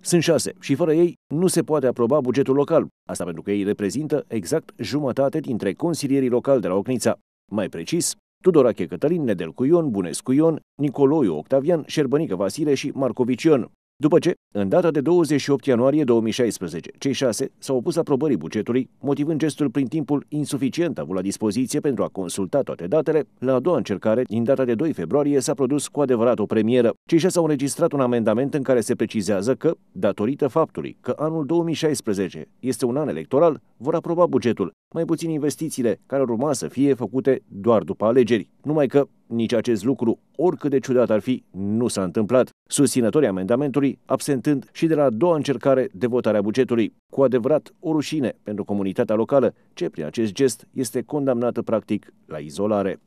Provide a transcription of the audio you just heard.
Sunt șase și fără ei nu se poate aproba bugetul local, asta pentru că ei reprezintă exact jumătate dintre consilierii locali de la Ocnița. Mai precis, Tudorache Cătălin, Nedelcu Ion, Bunescu Ion, Nicoloiu Octavian, Șerbănică Vasile și Marcovicion. După ce, în data de 28 ianuarie 2016, cei șase s-au opus aprobării bugetului, motivând gestul prin timpul insuficient avut la dispoziție pentru a consulta toate datele, la a doua încercare, din data de 2 februarie, s-a produs cu adevărat o premieră. Cei șase au înregistrat un amendament în care se precizează că, datorită faptului că anul 2016 este un an electoral, vor aproba bugetul, mai puțin investițiile care urma să fie făcute doar după alegeri. Numai că nici acest lucru, oricât de ciudat ar fi, nu s-a întâmplat. Susținătorii amendamentului absentând și de la a doua încercare de votare a bugetului. Cu adevărat o rușine pentru comunitatea locală, ce prin acest gest este condamnată practic la izolare.